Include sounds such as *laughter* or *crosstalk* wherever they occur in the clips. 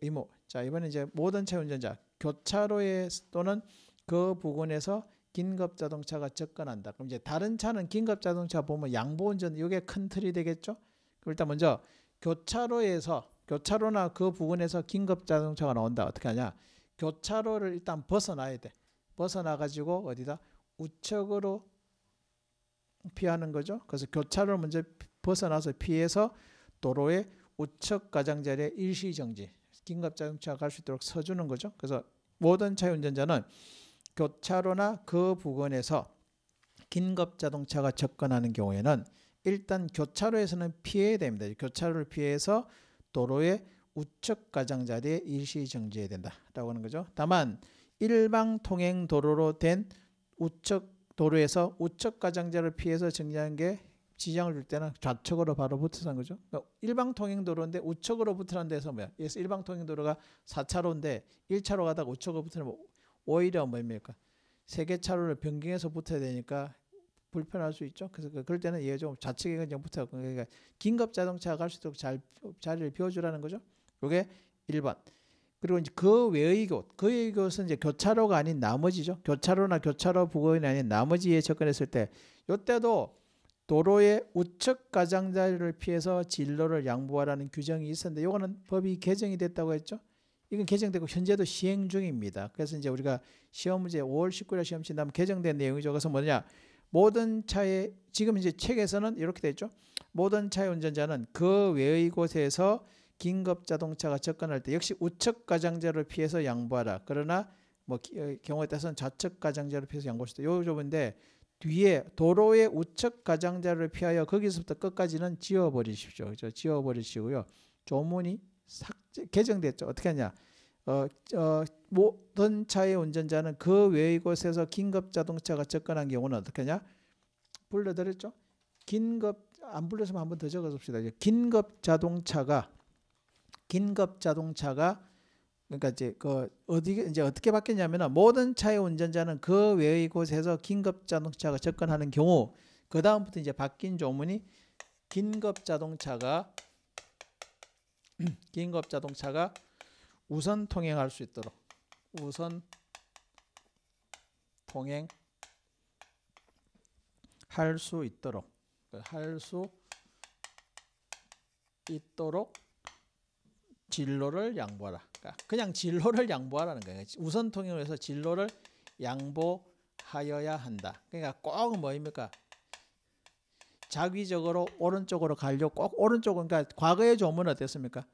의무. 자, 이번에 이제 모든 차 운전자 교차로에 또는 그 부근에서 긴급 자동차가 접근한다. 그럼 이제 다른 차는 긴급 자동차 보면 양보 운전 이게 큰 틀이 되겠죠? 일단 먼저 교차로에서 교차로나 그 부근에서 긴급 자동차가 나온다. 어떻게 하냐? 교차로를 일단 벗어나야 돼. 벗어나 가지고 어디다 우측으로 피하는 거죠. 그래서 교차로를 먼저 벗어나서 피해서 도로의 우측 가장자리에 일시 정지. 긴급 자동차가 갈 수 있도록 서주는 거죠. 그래서 모든 차운전자는 교차로나 그, 그 부근에서 긴급 자동차가 접근하는 경우에는 일단 교차로에서는 피해야 됩니다. 교차로를 피해서 도로의 우측 가장자리에 일시 정지해야 된다라고 하는 거죠. 다만 일방 통행 도로로 된 우측 도로에서 우측 가장자를 피해서 정지하는 게 지장을 줄 때는 좌측으로 바로 붙으는 거죠. 그러니까 일방통행도로인데 우측으로 붙으란 데서 뭐야? 그래서 일방통행도로가 4차로인데 1차로 가다가 우측으로 붙으면 뭐 오히려 뭡니까세개 차로를 변경해서 붙어야 되니까 불편할 수 있죠. 그래서 그, 그럴 때는 얘가 좀 좌측에 그냥 붙어 그러니까 긴급 자동차가 갈수 있도록 잘, 자리를 비워주라는 거죠. 이게 1번. 그리고 이제 그 외의 곳, 그 외의 곳은 이제 교차로가 아닌 나머지죠. 교차로나 교차로 부근이 아닌 나머지에 접근했을 때, 이때도 도로의 우측 가장자리를 피해서 진로를 양보하라는 규정이 있었는데 이거는 법이 개정이 됐다고 했죠. 이건 개정되고 현재도 시행 중입니다. 그래서 이제 우리가 시험 문제 5월 19일 시험 친다면 개정된 내용이죠. 그래서 뭐냐? 모든 차에 지금 이제 책에서는 이렇게 돼 있죠. 모든 차의 운전자는 그 외의 곳에서 긴급 자동차가 접근할 때 역시 우측 가장자를 피해서 양보하라. 그러나 뭐 어, 경우에 따라서는 좌측 가장자를 피해서 양보할 수도. 있요 조문데 뒤에 도로의 우측 가장자를 피하여 거기서부터 끝까지는 지워버리십시오. 그죠? 지워버리시고요. 조문이 삭제 개정됐죠. 어떻게 하냐? 어, 어, 모든 차의 운전자는 그 외의 곳에서 긴급 자동차가 접근한 경우는 어떻게 하냐? 불러드렸죠. 긴급 안불렀으한번더 적어줍시다. 긴급 자동차가 긴급 자동차가 그러니까 이제 그 어디 이제 어떻게 바뀌었냐면은 모든 차의 운전자는 그 외의 곳에서 긴급 자동차가 접근하는 경우 그 다음부터 이제 바뀐 조문이 긴급 자동차가 *clears throat* 긴급 자동차가 우선 통행할 수 있도록 우선 통행 할 수 있도록 할 수 있도록 진로를 양보하라. 그러니까 그냥 진로를 양보하라는 거예요. 그러니까 우선 통일에서 진로를 양보하여야 한다. 그러니까 꼭 뭐입니까? 자기적으로 오른쪽으로 가려 고꼭 오른쪽은 그러니까 과거의 조문은 어땠습니까?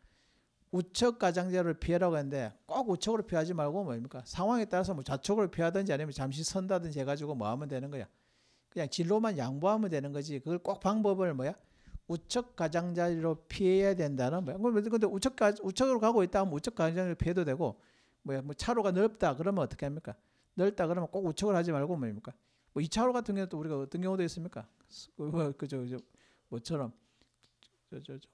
우측 가장자를 피하라고 했는데 꼭 우측으로 피하지 말고 뭡니까? 뭐 상황에 따라서 뭐 좌측으로 피하든지 아니면 잠시 선다든지 해가지고 뭐 하면 되는 거야. 그냥 진로만 양보하면 되는 거지. 그걸 꼭 방법을 뭐야? 우측 가장자리로 피해야 된다는 뭐야. 근데 우측 가, 우측으로 가고 있다 하면 우측 가장자리로 피해도 되고 뭐야 뭐 차로가 넓다 그러면 어떻게 합니까? 넓다 그러면 꼭 우측을 하지 말고 뭐 뭡니까? 뭐 2차로 같은 경우도 우리가 어떤 경우도 있습니까? 그, 뭐, 그저 그저 뭐처럼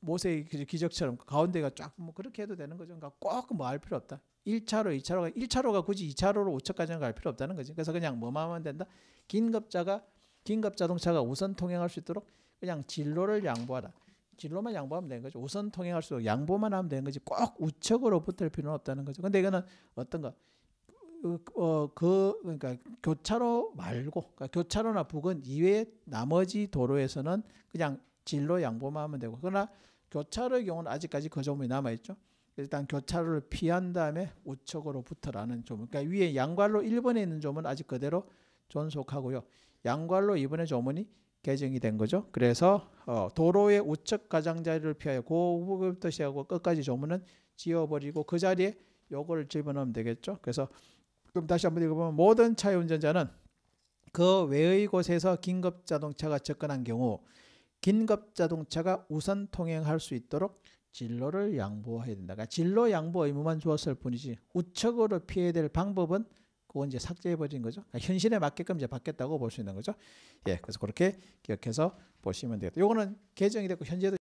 모세의 기적처럼 가운데가 쫙 뭐 그렇게 해도 되는 거죠. 그러니까 꼭뭐할 필요 없다. 1차로, 2차로가 1차로가 굳이 2차로로 5차까지는 갈 필요 없다는 거지. 그래서 그냥 뭐만 하면 된다. 긴급자가 긴급 자동차가 우선 통행할 수 있도록 그냥 진로를 양보하다 진로만 양보하면 되는 거죠. 우선 통행할수록 양보만 하면 되는 거지. 꼭 우측으로 붙을 필요는 없다는 거죠. 근데 이거는 어떤 거? 그, 어, 그, 그러니까 교차로 말고, 그러니까 교차로나 북은 이외 나머지 도로에서는 그냥 진로 양보만 하면 되고, 그러나 교차로의 경우는 아직까지 그 점이 남아있죠. 일단 교차로를 피한 다음에 우측으로 붙으라는 점. 그러니까 위에 양괄로 1번에 있는 점은 아직 그대로 존속하고요. 양괄로 2번의 점은이 개정이 된 거죠. 그래서 어, 도로의 우측 가장자리를 피하여 고부터 그 시하고 끝까지 조문은 지워버리고 그 자리에 요걸 집어넣으면 되겠죠. 그래서 그럼 다시 한번 읽어보면 모든 차의 운전자는 그 외의 곳에서 긴급 자동차가 접근한 경우 긴급 자동차가 우선 통행할 수 있도록 진로를 양보해야 된다. 그러니까 진로 양보 의무만 주었을 뿐이지 우측으로 피해야 될 방법은 혹은 이제 삭제해버린 거죠. 그러니까 현실에 맞게끔 이제 바뀌었다고 볼 수 있는 거죠. 예, 그래서 그렇게 기억해서 보시면 되겠다. 요거는 개정이 됐고 현재도